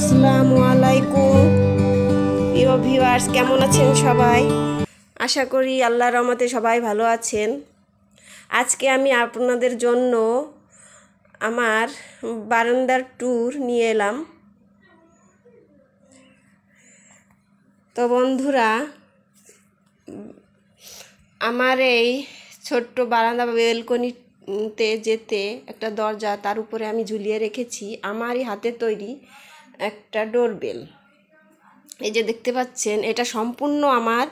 আসসালামু আলাইকুম প্রিয় ভিউয়ার্স কেমন আছেন সবাই আশা করি আল্লাহর রহমতে সবাই ভালো আছেন আজকে আমি আপনাদের জন্য আমার বারান্দার ট্যুর নিয়ে এলাম তো বন্ধুরা আমার এই ছোট্ট বারান্দা বেলকনিতে যেতে একটা দরজা তার উপরে আমি ঝুলিয়ে রেখেছি আমারই হাতে তৈরি একটা ডোরবেল এই যে দেখতে পাচ্ছেন এটা সম্পূর্ণ আমার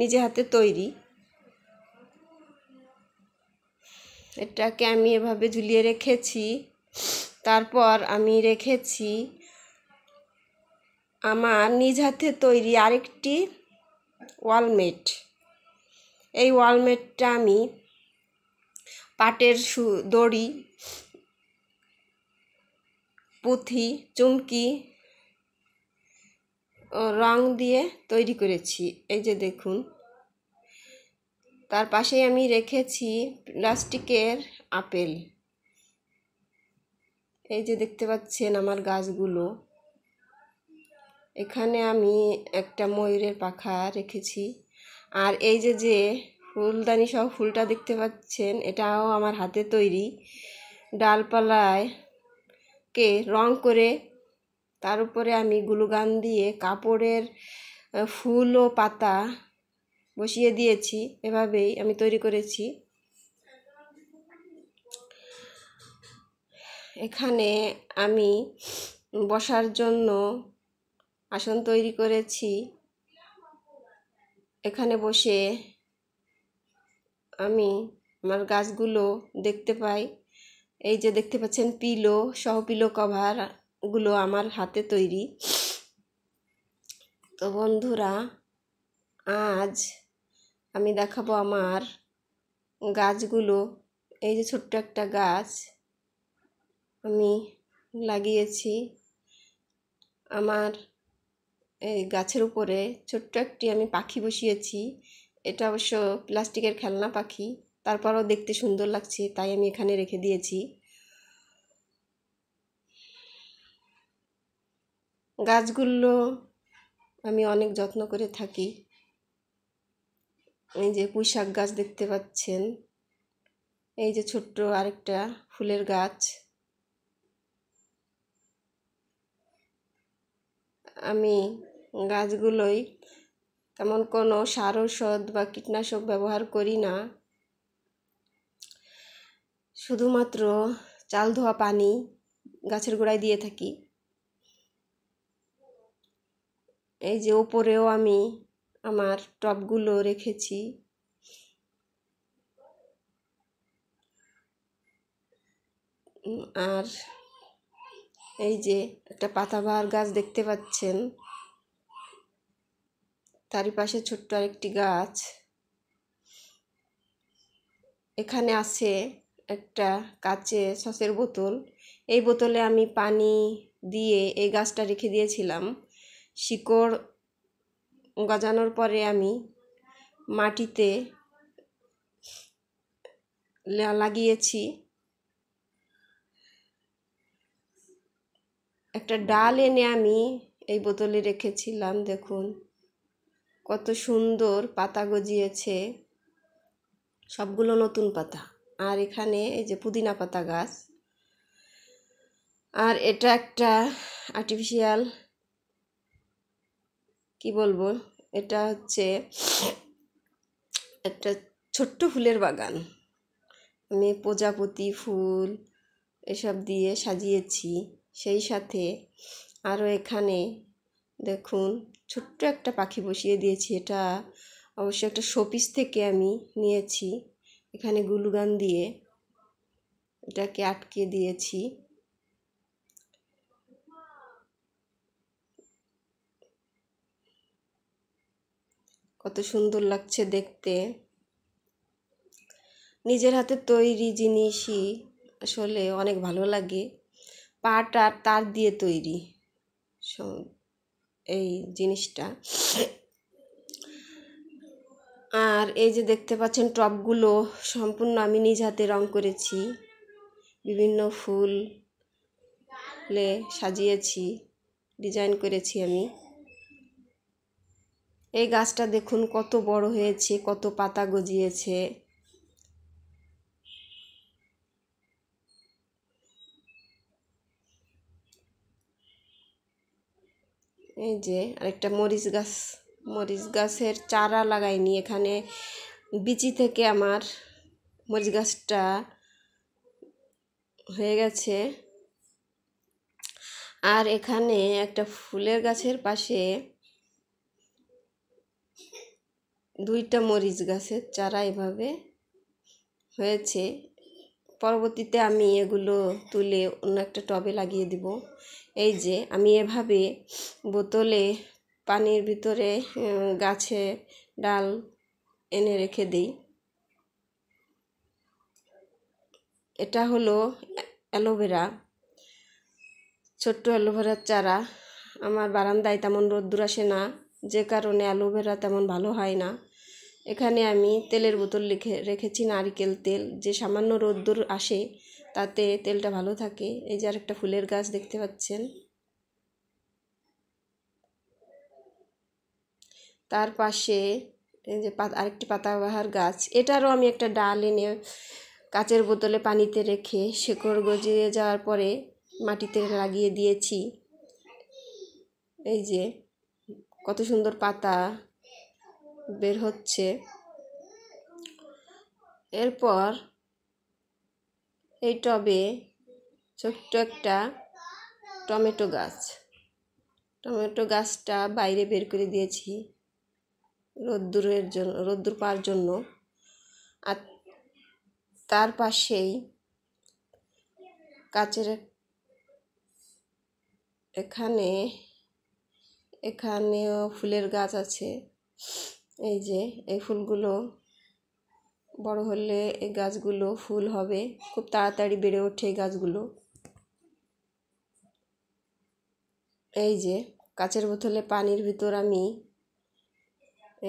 নিজে হাতে তৈরি এটাকে আমি এভাবে ঝুলিয়ে রেখেছি তারপর আমি রেখেছি আমার নিজ হাতে তৈরি আরেকটি ওয়ালমেট এই ওয়ালমেটটা আমি পাটের সু দড়ি পুঁথি চুমকি রং দিয়ে তৈরি করেছি এই যে দেখুন তার পাশে আমি রেখেছি প্লাস্টিকের আপেল এই যে দেখতে পাচ্ছেন আমার গাছগুলো এখানে আমি একটা ময়ূরের পাখা রেখেছি আর এই যে যে ফুলদানি সব ফুলটা দেখতে পাচ্ছেন এটাও আমার হাতে তৈরি ডালপালায় কে রং করে তার উপরে আমি গ্লুগান দিয়ে কাপড়ের ফুল ও পাতা বসিয়ে দিয়েছি এভাবেই আমি তৈরি করেছি এখানে আমি বসার জন্য আসন তৈরি করেছি এখানে বসে আমি আমার গাছগুলো দেখতে পাই এই যে দেখতে পাচ্ছেন পিলো সহ পিলো কভার গুলো আমার হাতে তৈরি তো বন্ধুরা আজ আমি দেখাবো আমার গাছগুলো এই যে ছোট্ট একটা গাছ আমি লাগিয়েছি আমার এই গাছের উপরে ছোট্ট একটি আমি পাখি বসিয়েছি এটা অবশ্য প্লাস্টিকের খেলনা পাখি তারপরও দেখতে সুন্দর লাগছে তাই আমি এখানে রেখে দিয়েছি গাছগুলো আমি অনেক যত্ন করে থাকি এই যে পুঁই শাক গাছ দেখতে পাচ্ছেন এই যে ছোট্ট আরেকটা ফুলের গাছ আমি গাছগুলোই তেমন কোনো সার ঔষধ বা কীটনাশক ব্যবহার করি না শুধুমাত্র চাল ধোয়া পানি গাছের গোড়ায় দিয়ে থাকি এই যে ওপরেও আমি আমার টপগুলো রেখেছি আর এই যে একটা পাতাবাহার গাছ দেখতে পাচ্ছেন তারই পাশে ছোট্ট আরেকটি গাছ এখানে আছে একটা কাচে সসের বোতল এই বোতলে আমি পানি দিয়ে এই গাছটা রেখে দিয়েছিলাম শিকড় গজানোর পরে আমি মাটিতে লাগিয়েছি একটা ডাল এনে আমি এই বোতলে রেখেছিলাম দেখুন কত সুন্দর পাতা গজিয়েছে সবগুলো নতুন পাতা আর এখানে এই যে পুদিনা পাতা গাছ আর এটা একটা আর্টিফিশিয়াল কি বলবো এটা হচ্ছে একটা ছোট্ট ফুলের বাগান আমি প্রজাপতি ফুল এসব দিয়ে সাজিয়েছি সেই সাথে আরও এখানে দেখুন ছোট্ট একটা পাখি বসিয়ে দিয়েছি এটা অবশ্য একটা শোপিস থেকে আমি নিয়েছি এখানে গুলুগান দিয়ে এটাকে আটকে দিয়েছি কত সুন্দর লাগছে দেখতে নিজের হাতে তৈরি জিনিসই আসলে অনেক ভালো লাগে পাট আর তার দিয়ে তৈরি এই জিনিসটা আর এই যে দেখতে পাচ্ছেন টপগুলো সম্পূর্ণ আমি নিজ হাতে রং করেছি বিভিন্ন ফুল সাজিয়েছি ডিজাইন করেছি আমি এই গাছটা দেখুন কত বড় হয়েছে কত পাতা গজিয়েছে এই যে আরেকটা মরিচ গাছ মরিচ গাছের চারা লাগাইনি এখানে বিচি থেকে আমার মরিচ গাছটা হয়ে গেছে আর এখানে একটা ফুলের গাছের পাশে দুইটা মরিচ গাছের চারা এভাবে হয়েছে পরবর্তীতে আমি এগুলো তুলে অন্য একটা টবে লাগিয়ে দিব এই যে আমি এভাবে বোতলে পানির ভিতরে গাছে ডাল এনে রেখে দিই এটা হলো অ্যালোভেরা ছোট্ট অ্যালোভেরার চারা আমার বারান্দায় তেমন রোদ্দুর আসে না যে কারণে অ্যালোভেরা তেমন ভালো হয় না এখানে আমি তেলের বোতল লিখে রেখেছি নারিকেল তেল যে সামান্য রোদ্দুর আসে তাতে তেলটা ভালো থাকে এই যে আরেকটা ফুলের গাছ দেখতে পাচ্ছেন তার পাশে এই যে আরেকটি পাতাবাহার গাছ এটারও আমি একটা ডাল এনে কাচের বোতলে পানিতে রেখে শেকড় গজিয়ে যাওয়ার পরে মাটিতে লাগিয়ে দিয়েছি এই যে কত সুন্দর পাতা বের হচ্ছে এরপর এই টবে ছোট্ট একটা টমেটো গাছ টমেটো গাছটা বাইরে বের করে দিয়েছি রোদ্দুরের জন্য রোদ্দুর পাওয়ার জন্য আর তার পাশেই কাচের এখানে এখানেও ফুলের গাছ আছে এই যে এই ফুলগুলো বড় হলে এই গাছগুলো ফুল হবে খুব তাড়াতাড়ি বেড়ে ওঠে এই গাছগুলো এই যে কাচের বোতলে পানির ভিতর আমি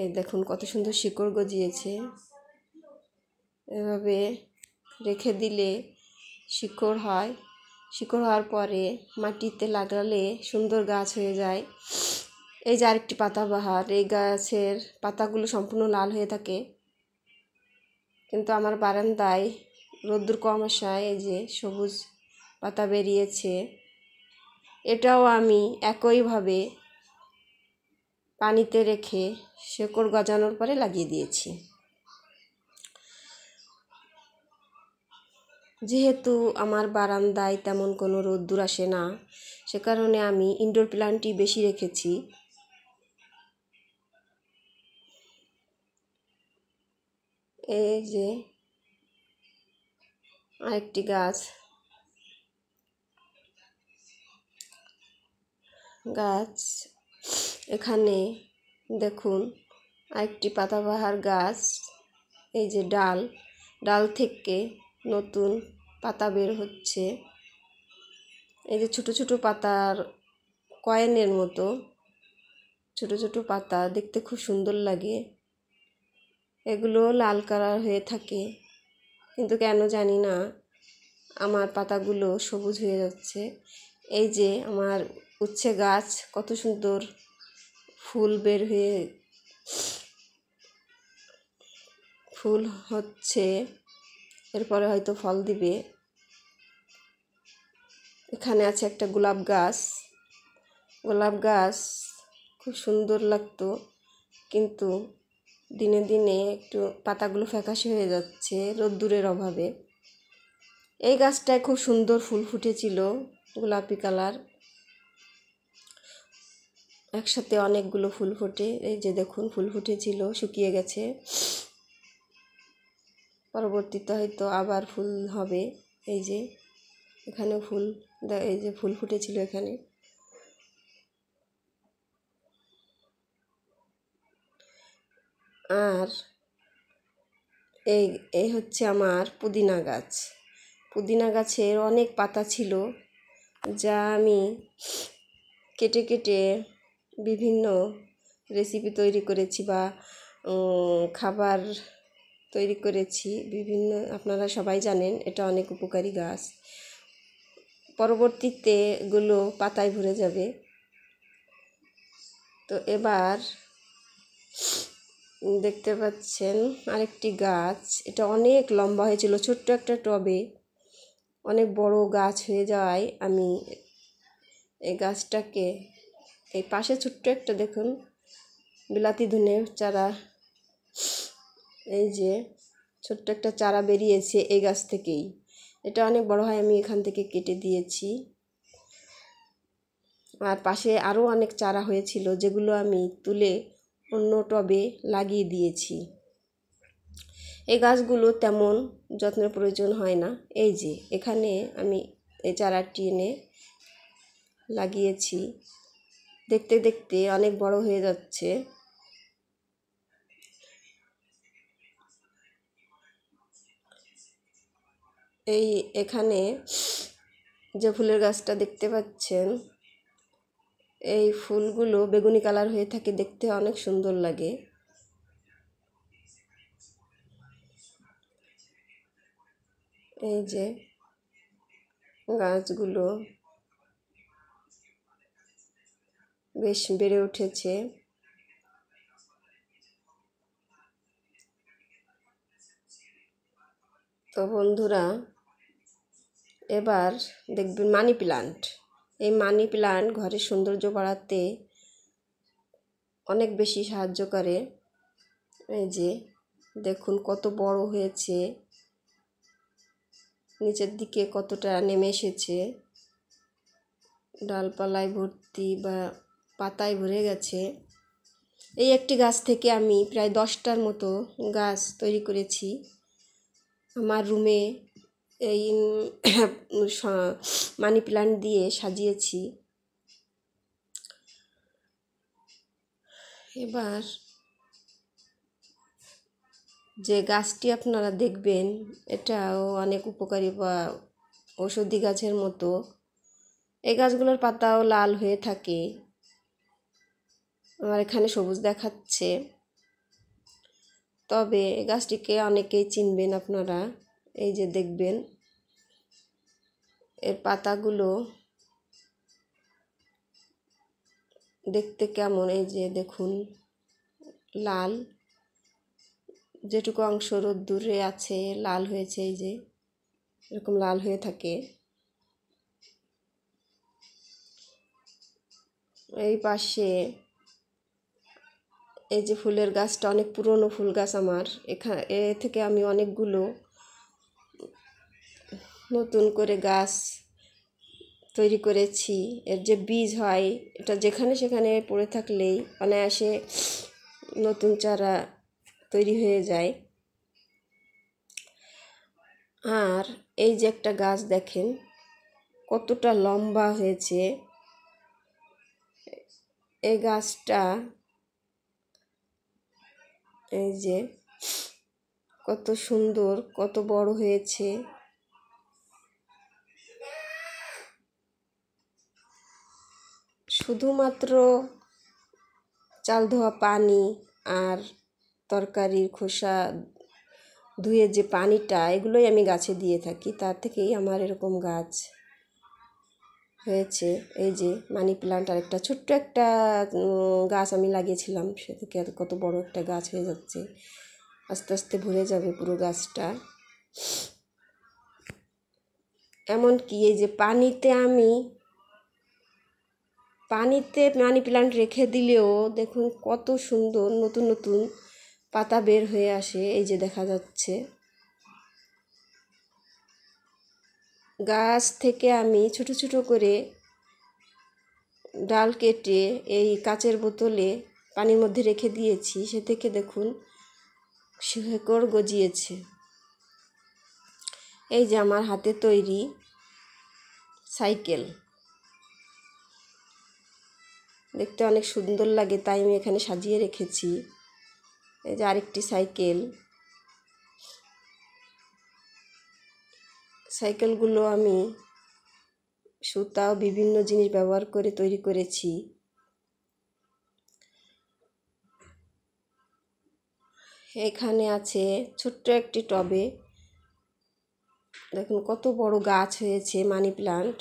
এই দেখুন কত সুন্দর শিকড় গজিয়েছে এভাবে রেখে দিলে শিকড় হয় শিকড় হওয়ার পরে মাটিতে লাগালে সুন্দর গাছ হয়ে যায় এই যে আরেকটি পাতাবাহার এই গাছের পাতাগুলো সম্পূর্ণ লাল হয়ে থাকে কিন্তু আমার বারান্দায় রোদ্দুর কম আসায় এই যে সবুজ পাতা বেরিয়েছে এটাও আমি একইভাবে পানিতে রেখে শেকড় গজানোর পরে লাগিয়ে দিয়েছি যেহেতু আমার বারান্দায় তেমন কোনো রোদ্দুর আসে না সে কারণে আমি ইনডোর প্ল্যান্টটি বেশি রেখেছি এই যে আরেকটি গাছ গাছ এখানে দেখুন আরেকটি পাতাবাহার গাছ এই যে ডাল ডাল থেকে নতুন পাতা বের হচ্ছে এই যে ছোট ছোট পাতার কয়েনের মতো ছোট ছোট পাতা দেখতে খুব সুন্দর লাগে এগুলো লাল কালার হয়ে থাকে কিন্তু কেন জানি না আমার পাতাগুলো সবুজ হয়ে যাচ্ছে এই যে আমার উচ্ছে গাছ কত সুন্দর ফুল বের হয়ে ফুল হচ্ছে এরপরে হয়তো ফল দিবে এখানে আছে একটা গোলাপ গাছ গোলাপ গাছ খুব সুন্দর লাগতো কিন্তু দিনে দিনে একটু পাতাগুলো ফ্যাকাশে হয়ে যাচ্ছে রোদ্দুরের অভাবে এই গাছটায় খুব সুন্দর ফুল ফুটেছিল গোলাপি কালার একসাথে অনেকগুলো ফুল ফোটে এই যে দেখুন ফুল ফুটেছিল শুকিয়ে গেছে পরবর্তীতে হয়তো আবার ফুল হবে এই যে এখানেও ফুল এই যে ফুল ফুটেছিল এখানে আর এই এই হচ্ছে আমার পুদিনা গাছ পুদিনা গাছের অনেক পাতা ছিল যা আমি কেটে কেটে বিভিন্ন রেসিপি তৈরি করেছি বা খাবার তৈরি করেছি বিভিন্ন আপনারা সবাই জানেন এটা অনেক উপকারী গাছ পরবর্তীতে গুলো পাতায় ভরে যাবে তো এবার দেখতে পাচ্ছেন আরেকটি গাছ এটা অনেক লম্বা হয়েছিল ছোট্ট একটা টবে অনেক বড় গাছ হয়ে যাওয়ায় আমি এই গাছটাকে এই পাশে ছোট্ট একটা দেখুন বিলাতি ধুনে চারা এই যে ছোট্ট একটা চারা বেরিয়েছে এই গাছ থেকেই এটা অনেক বড় হয় আমি এখান থেকে কেটে দিয়েছি আর পাশে আরও অনেক চারা হয়েছিল যেগুলো আমি তুলে অন্য টবে লাগিয়ে দিয়েছি এই গাছগুলো তেমন যত্নের প্রয়োজন হয় না এই যে এখানে আমি এই চারাটি এনে লাগিয়েছি দেখতে দেখতে অনেক বড় হয়ে যাচ্ছে এই এখানে যে ফুলের গাছটা দেখতে পাচ্ছেন এই ফুলগুলো বেগুনি কালার হয়ে থাকে দেখতে অনেক সুন্দর লাগে এই যে গাছগুলো বেশ বেড়ে উঠেছে তো বন্ধুরা এবার দেখবেন মানি প্লান্ট এই মানি প্ল্যান্ট ঘরের সৌন্দর্য বাড়াতে অনেক বেশি সাহায্য করে এই যে দেখুন কত বড় হয়েছে নিচের দিকে কতটা নেমে এসেছে ডালপালায় ভর্তি বা পাতায় ভরে গেছে এই একটি গাছ থেকে আমি প্রায় দশটার মতো গাছ তৈরি করেছি আমার রুমে এই মানি প্ল্যান্ট দিয়ে সাজিয়েছি এবার যে গাছটি আপনারা দেখবেন এটাও অনেক উপকারী বা ঔষধি গাছের মতো এই গাছগুলোর পাতাও লাল হয়ে থাকে আমার এখানে সবুজ দেখাচ্ছে তবে গাছটিকে অনেকেই চিনবেন আপনারা এই যে দেখবেন এর পাতাগুলো দেখতে কেমন এই যে দেখুন লাল যেটুকু অংশ রোদ্দুরে আছে লাল হয়েছে এই যে এরকম লাল হয়ে থাকে এই পাশে এই যে ফুলের গাছটা অনেক পুরনো ফুল গাছ আমার এখানে এ থেকে আমি অনেকগুলো নতুন করে গাছ তৈরি করেছি এর যে বীজ হয় এটা যেখানে সেখানে পড়ে থাকলেই অনায়াসে নতুন চারা তৈরি হয়ে যায় আর এই যে একটা গাছ দেখেন কতটা লম্বা হয়েছে এই গাছটা এই যে কত সুন্দর কত বড় হয়েছে শুধুমাত্র চাল ধোয়া পানি আর তরকারির খোসা ধুয়ে যে পানিটা এগুলোই আমি গাছে দিয়ে থাকি তার থেকেই আমার এরকম গাছ হয়েছে এই যে মানি প্লান্ট আর একটা ছোট্ট একটা গাছ আমি লাগিয়েছিলাম সে থেকে কত বড় একটা গাছ হয়ে যাচ্ছে আস্তে আস্তে ভরে যাবে পুরো গাছটা এমনকি এই যে পানিতে আমি পানিতে মানি প্ল্যান্ট রেখে দিলেও দেখুন কত সুন্দর নতুন নতুন পাতা বের হয়ে আসে এই যে দেখা যাচ্ছে গাছ থেকে আমি ছোট ছোট করে ডাল কেটে এই কাচের বোতলে পানির মধ্যে রেখে দিয়েছি সে থেকে দেখুন শেকড় গজিয়েছে এই যে আমার হাতে তৈরি সাইকেল দেখতে অনেক সুন্দর লাগে তাই আমি এখানে সাজিয়ে রেখেছি এই যে আরেকটি সাইকেল সাইকেলগুলো আমি সুতা ও বিভিন্ন জিনিস ব্যবহার করে তৈরি করেছি এখানে আছে ছোট্ট একটি টবে দেখুন কত বড় গাছ হয়েছে মানি প্লান্ট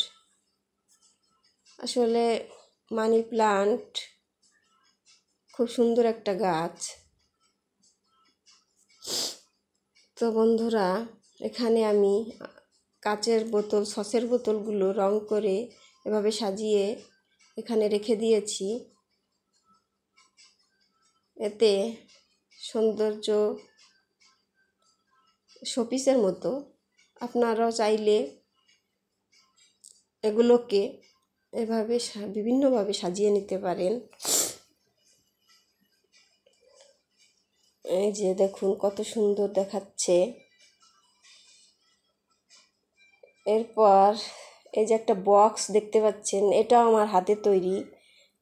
আসলে মানি প্লান্ট খুব সুন্দর একটা গাছ তো বন্ধুরা এখানে আমি কাচের বোতল সসের বোতলগুলো রং করে এভাবে সাজিয়ে এখানে রেখে দিয়েছি এতে সৌন্দর্য শোপিসের মতো আপনারাও চাইলে এগুলোকে এভাবে বিভিন্নভাবে সাজিয়ে নিতে পারেন এই যে দেখুন কত সুন্দর দেখাচ্ছে এরপর এই যে একটা বক্স দেখতে পাচ্ছেন এটাও আমার হাতে তৈরি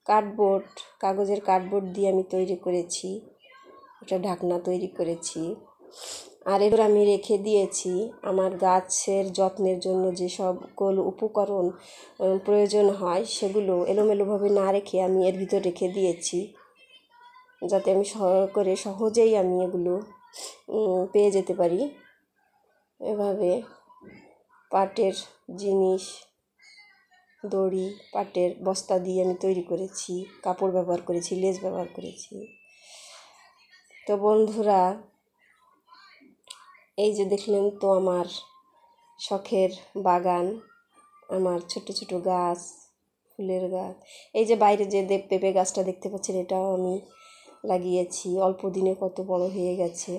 কার্ডবোর্ড কাগজের কার্ডবোর্ড দিয়ে আমি তৈরি করেছি একটা ঢাকনা তৈরি করেছি আর এবার আমি রেখে দিয়েছি আমার গাছের যত্নের জন্য যে সকল উপকরণ প্রয়োজন হয় সেগুলো এলোমেলোভাবে না রেখে আমি এর ভিতর রেখে দিয়েছি যাতে আমি করে সহজেই আমি এগুলো পেয়ে যেতে পারি এভাবে পাটের জিনিস দড়ি পাটের বস্তা দিয়ে আমি তৈরি করেছি কাপড় ব্যবহার করেছি লেজ ব্যবহার করেছি তো বন্ধুরা এই যে দেখলেন তো আমার শখের বাগান আমার ছোট ছোট গাছ ফুলের গাছ এই যে বাইরে যে দেব পেঁপে গাছটা দেখতে পাচ্ছেন এটাও আমি লাগিয়েছি অল্প দিনে কত বড় হয়ে গেছে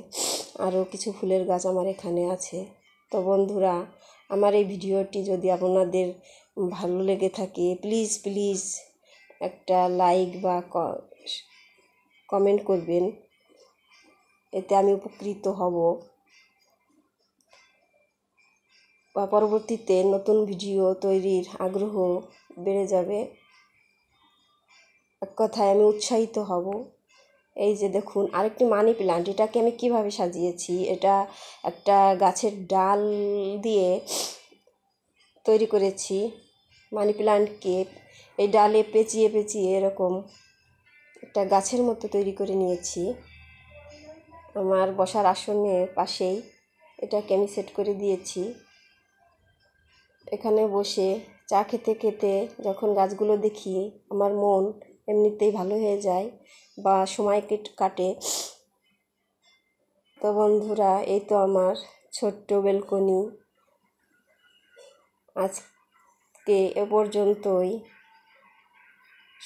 আরও কিছু ফুলের গাছ আমার এখানে আছে তো বন্ধুরা আমার এই ভিডিওটি যদি আপনাদের ভালো লেগে থাকে প্লিজ প্লিজ একটা লাইক বা কমেন্ট করবেন এতে আমি উপকৃত হব বা পরবর্তীতে নতুন ভিডিও তৈরির আগ্রহ বেড়ে যাবে এক কথায় আমি উৎসাহিত হব এই যে দেখুন আরেকটি মানি প্ল্যান্ট এটাকে আমি কিভাবে সাজিয়েছি এটা একটা গাছের ডাল দিয়ে তৈরি করেছি মানি প্ল্যান্টকে এই ডালে পেঁচিয়ে পেঁচিয়ে এরকম একটা গাছের মতো তৈরি করে নিয়েছি আমার বসার আসনের পাশেই এটাকে আমি সেট করে দিয়েছি এখানে বসে চা খেতে খেতে যখন গাছগুলো দেখি আমার মন এমনিতেই ভালো হয়ে যায় বা সময় কাটে তো বন্ধুরা এই তো আমার ছোট্ট বেলকনি আজকে এ পর্যন্তই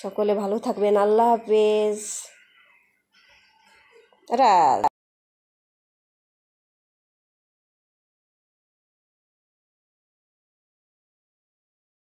সকলে ভালো থাকবেন আল্লাহ হাফেজ রা